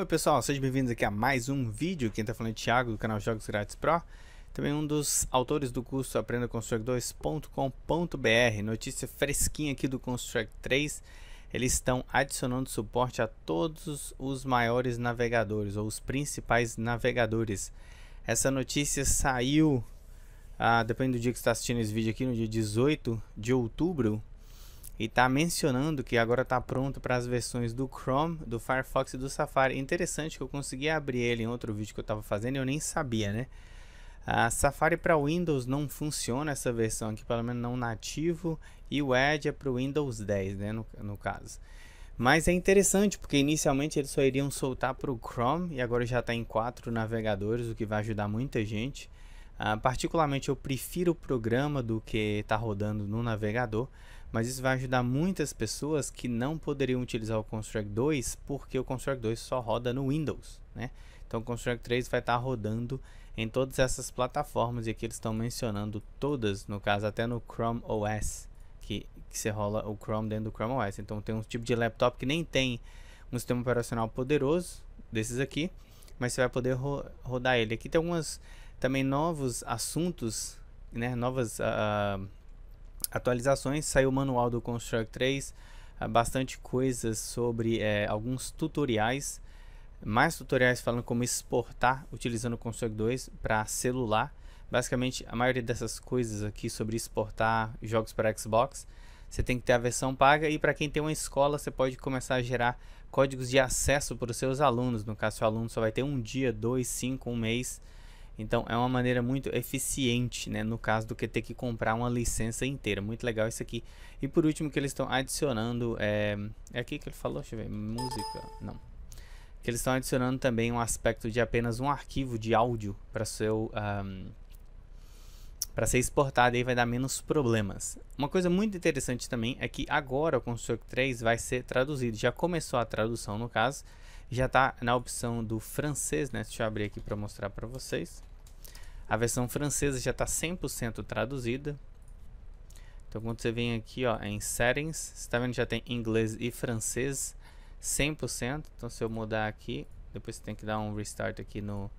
Oi pessoal, sejam bem-vindos aqui a mais um vídeo. Quem está falando é o Thiago do canal Jogos Grátis Pro, também um dos autores do curso Aprenda Construct 2.com.br. Notícia fresquinha aqui do Construct 3. Eles estão adicionando suporte a todos os maiores navegadores ou os principais navegadores. Essa notícia saiu, ah, depende do dia que você está assistindo esse vídeo aqui, no dia 18 de outubro e está mencionando que agora está pronto para as versões do Chrome, do Firefox e do Safari. Interessante que eu consegui abrir ele em outro vídeo que eu estava fazendo e eu nem sabia, né? A Safari para Windows não funciona essa versão aqui, pelo menos não nativo, e o Edge é para o Windows 10, né, no, no caso. Mas é interessante porque inicialmente eles só iriam soltar para o Chrome e agora já está em quatro navegadores, o que vai ajudar muita gente. Uh, particularmente eu prefiro o programa do que está rodando no navegador, mas isso vai ajudar muitas pessoas que não poderiam utilizar o Construct 2 porque o Construct 2 só roda no Windows, né? Então o Construct 3 vai estar tá rodando em todas essas plataformas e aqui eles estão mencionando todas, no caso até no Chrome OS, que, que você rola o Chrome dentro do Chrome OS. Então tem um tipo de laptop que nem tem um sistema operacional poderoso desses aqui, mas você vai poder ro rodar ele. Aqui tem algumas também novos assuntos, né, novas uh, atualizações, saiu o manual do Construct 3, bastante coisas sobre é, alguns tutoriais, mais tutoriais falando como exportar utilizando o Construct 2 para celular. Basicamente, a maioria dessas coisas aqui sobre exportar jogos para Xbox, você tem que ter a versão paga e para quem tem uma escola, você pode começar a gerar códigos de acesso para os seus alunos. No caso, seu aluno só vai ter um dia, dois, cinco, um mês então é uma maneira muito eficiente, né? No caso do que ter que comprar uma licença inteira. Muito legal isso aqui. E por último que eles estão adicionando. É, é aqui que ele falou, deixa eu ver. Música. Não. Que eles estão adicionando também um aspecto de apenas um arquivo de áudio para seu. Um, para ser exportado aí vai dar menos problemas. Uma coisa muito interessante também é que agora o Construct 3 vai ser traduzido. Já começou a tradução no caso, já está na opção do francês, né? Deixa eu abrir aqui para mostrar para vocês. A versão francesa já está 100% traduzida. Então quando você vem aqui ó, é em Settings, você está vendo que já tem inglês e francês 100%. Então se eu mudar aqui, depois você tem que dar um restart aqui no,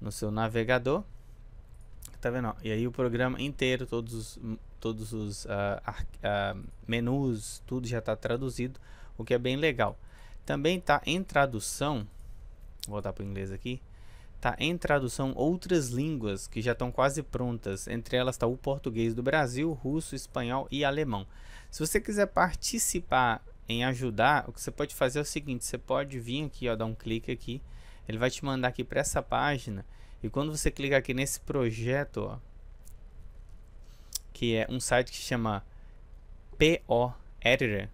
no seu navegador. Tá vendo? E aí o programa inteiro, todos os, todos os uh, uh, menus, tudo já está traduzido, o que é bem legal. Também está em tradução, vou voltar para o inglês aqui, está em tradução outras línguas que já estão quase prontas. Entre elas está o português do Brasil, russo, espanhol e alemão. Se você quiser participar em ajudar, o que você pode fazer é o seguinte: você pode vir aqui, ó, dar um clique aqui. Ele vai te mandar aqui para essa página. E quando você clica aqui nesse projeto, ó, que é um site que chama PO Editor,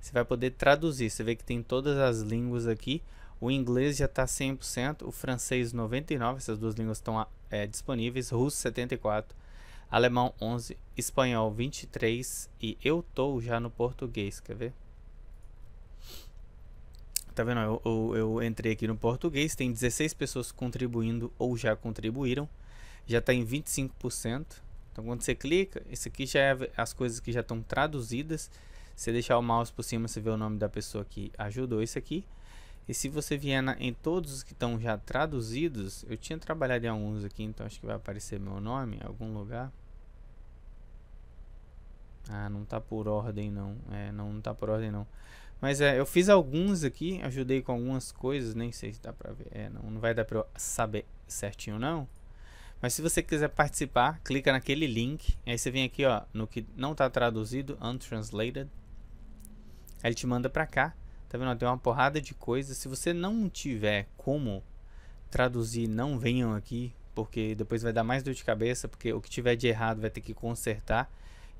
você vai poder traduzir. Você vê que tem todas as línguas aqui. O inglês já está 100%, o francês 99%, essas duas línguas estão é, disponíveis, russo 74%, alemão 11%, espanhol 23% e eu tô já no português, quer ver? Tá vendo? Eu, eu, eu entrei aqui no português, tem 16 pessoas contribuindo ou já contribuíram, já está em 25%. Então quando você clica, isso aqui já é as coisas que já estão traduzidas. Se deixar o mouse por cima, você vê o nome da pessoa que ajudou isso aqui. E se você vier na, em todos os que estão já traduzidos, eu tinha trabalhado em alguns aqui, então acho que vai aparecer meu nome em algum lugar. Ah, não tá por ordem não. É, não, não tá por ordem não. Mas é, eu fiz alguns aqui, ajudei com algumas coisas, nem sei se dá pra ver. É, não, não vai dar pra eu saber certinho não. Mas se você quiser participar, clica naquele link. Aí você vem aqui, ó, no que não tá traduzido, untranslated. Aí ele te manda pra cá. Tá vendo? Tem uma porrada de coisas. Se você não tiver como traduzir, não venham aqui, porque depois vai dar mais dor de cabeça, porque o que tiver de errado vai ter que consertar.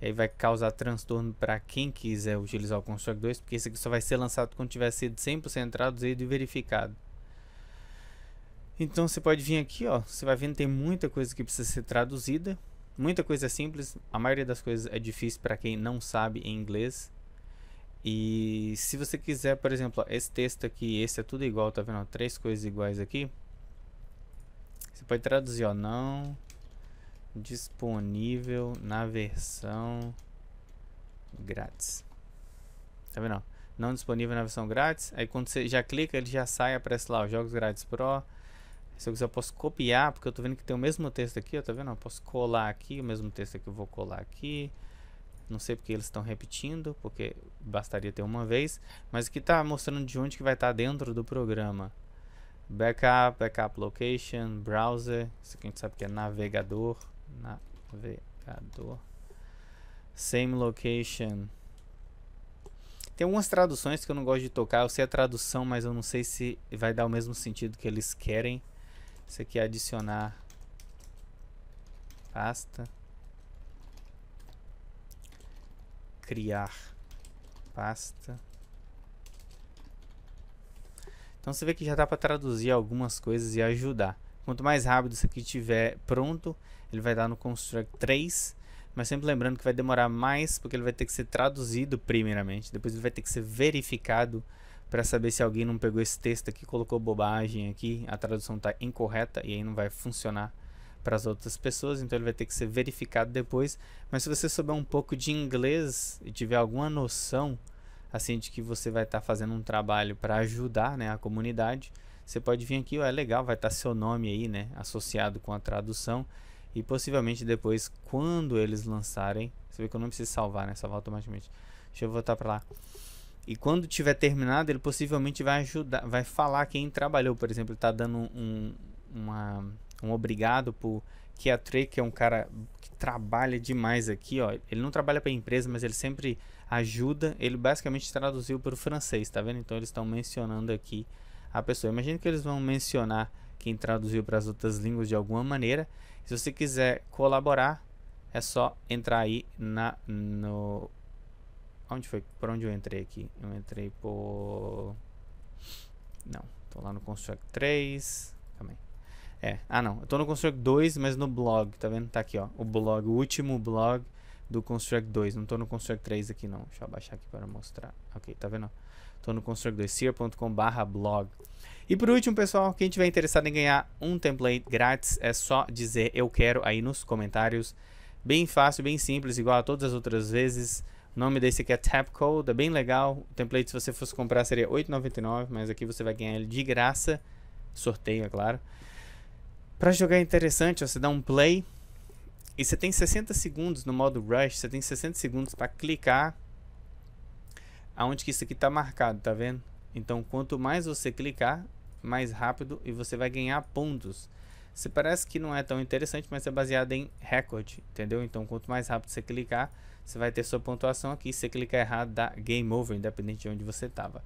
E aí vai causar transtorno para quem quiser utilizar o Construct 2, porque esse aqui só vai ser lançado quando tiver sido 100% traduzido e verificado. Então você pode vir aqui, ó, você vai vendo tem muita coisa que precisa ser traduzida. Muita coisa simples, a maioria das coisas é difícil para quem não sabe em inglês. E se você quiser, por exemplo, esse texto aqui, esse é tudo igual, tá vendo? três coisas iguais aqui. Você pode traduzir, ó, não disponível na versão grátis. Tá vendo? Não disponível na versão grátis. Aí quando você já clica, ele já sai, aparece lá, ó, jogos grátis pro. Se eu quiser, eu posso copiar, porque eu tô vendo que tem o mesmo texto aqui, ó, tá vendo? Eu posso colar aqui, o mesmo texto que eu vou colar aqui. Não sei porque eles estão repetindo, porque bastaria ter uma vez, mas aqui está mostrando de onde que vai estar tá dentro do programa. Backup, backup location, browser, isso aqui a gente sabe que é navegador, navegador. Same location. Tem algumas traduções que eu não gosto de tocar, eu sei a tradução, mas eu não sei se vai dar o mesmo sentido que eles querem. Isso aqui é adicionar pasta. criar pasta. Então você vê que já dá para traduzir algumas coisas e ajudar. Quanto mais rápido isso aqui estiver pronto, ele vai dar no construct 3, mas sempre lembrando que vai demorar mais porque ele vai ter que ser traduzido primeiramente, depois ele vai ter que ser verificado para saber se alguém não pegou esse texto aqui, colocou bobagem aqui, a tradução está incorreta e aí não vai funcionar para as outras pessoas, então ele vai ter que ser verificado depois. Mas se você souber um pouco de inglês e tiver alguma noção assim de que você vai estar tá fazendo um trabalho para ajudar, né, a comunidade, você pode vir aqui, é legal, vai estar tá seu nome aí, né, associado com a tradução e possivelmente depois quando eles lançarem, você vê que eu não preciso salvar, né, salvar automaticamente. Deixa eu voltar para lá. E quando tiver terminado, ele possivelmente vai ajudar, vai falar quem trabalhou. Por exemplo, ele está dando um, uma um obrigado por que a Trey, que é um cara que trabalha demais aqui, ó. Ele não trabalha para a empresa, mas ele sempre ajuda. Ele basicamente traduziu para o francês, tá vendo? Então eles estão mencionando aqui a pessoa. Imagina que eles vão mencionar quem traduziu para as outras línguas de alguma maneira. Se você quiser colaborar, é só entrar aí na no onde foi? Por onde eu entrei aqui? Eu entrei por não, tô lá no Construct 3. também é. Ah, não. Eu tô no Construct 2, mas no blog, tá vendo? Tá aqui, ó. O blog, o último blog do Construct 2. Não tô no Construct 3 aqui, não. Deixa eu abaixar aqui para mostrar. Ok, tá vendo? Tô no Construct 2, com/barra blog. E por último, pessoal, quem tiver interessado em ganhar um template grátis, é só dizer eu quero aí nos comentários. Bem fácil, bem simples, igual a todas as outras vezes. O nome desse aqui é Tap Code, é bem legal. O template, se você fosse comprar, seria R$8,99, mas aqui você vai ganhar ele de graça. Sorteio, é claro. Para jogar é interessante, ó, você dá um play e você tem 60 segundos no modo rush, você tem 60 segundos para clicar aonde que isso aqui está marcado, tá vendo? Então, quanto mais você clicar, mais rápido e você vai ganhar pontos. Se parece que não é tão interessante, mas é baseado em recorde, entendeu? Então, quanto mais rápido você clicar, você vai ter sua pontuação aqui. Se você clicar errado, dá game over, independente de onde você estava.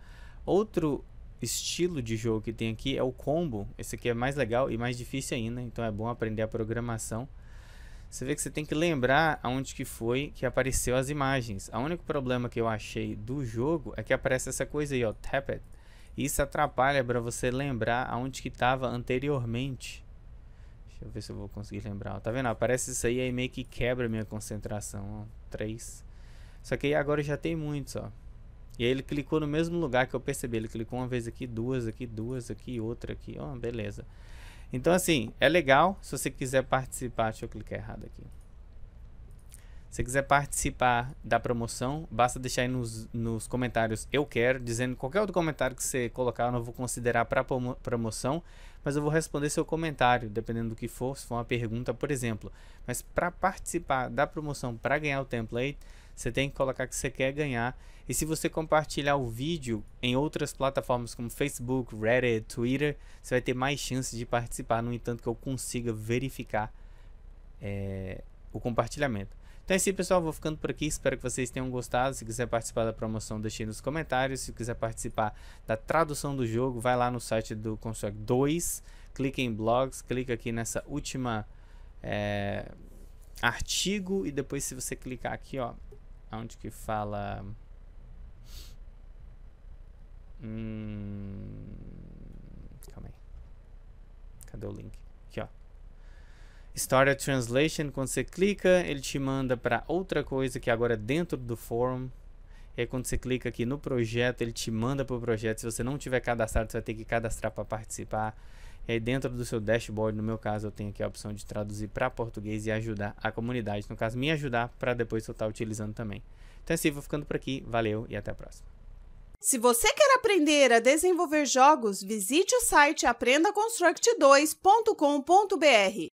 Outro estilo de jogo que tem aqui é o combo. Esse aqui é mais legal e mais difícil ainda, então é bom aprender a programação. Você vê que você tem que lembrar aonde que foi que apareceu as imagens. O único problema que eu achei do jogo é que aparece essa coisa aí, ó, tap it. Isso atrapalha para você lembrar aonde que estava anteriormente. Deixa eu ver se eu vou conseguir lembrar. tá vendo? Aparece isso aí, e meio que quebra minha concentração. Ó, três. Só que aí agora já tem muitos, ó. E aí ele clicou no mesmo lugar que eu percebi. Ele clicou uma vez aqui, duas aqui, duas aqui, outra aqui. Ó, oh, beleza. Então, assim, é legal. Se você quiser participar, deixa eu clicar errado aqui. Se você quiser participar da promoção, basta deixar aí nos, nos comentários eu quero, dizendo qualquer outro comentário que você colocar, eu não vou considerar para promoção, mas eu vou responder seu comentário, dependendo do que for, se for uma pergunta, por exemplo. Mas para participar da promoção, para ganhar o template, você tem que colocar que você quer ganhar. E se você compartilhar o vídeo em outras plataformas como Facebook, Reddit, Twitter, você vai ter mais chances de participar, no entanto que eu consiga verificar é, o compartilhamento. Então é isso, pessoal. Vou ficando por aqui. Espero que vocês tenham gostado. Se quiser participar da promoção, deixe nos comentários. Se quiser participar da tradução do jogo, vai lá no site do Construct 2, clique em blogs, clica aqui nessa última é, artigo e depois se você clicar aqui, ó, Onde que fala... Hum... Calma aí. Cadê o link? Aqui, ó. Start a Translation, quando você clica, ele te manda para outra coisa que agora é dentro do forum. E aí, quando você clica aqui no projeto, ele te manda para o projeto. Se você não tiver cadastrado, você vai ter que cadastrar para participar. E aí dentro do seu dashboard, no meu caso, eu tenho aqui a opção de traduzir para português e ajudar a comunidade. No caso, me ajudar para depois eu estar tá utilizando também. Então é assim, vou ficando por aqui. Valeu e até a próxima. Se você quer aprender a desenvolver jogos, visite o site aprendaconstruct2.com.br.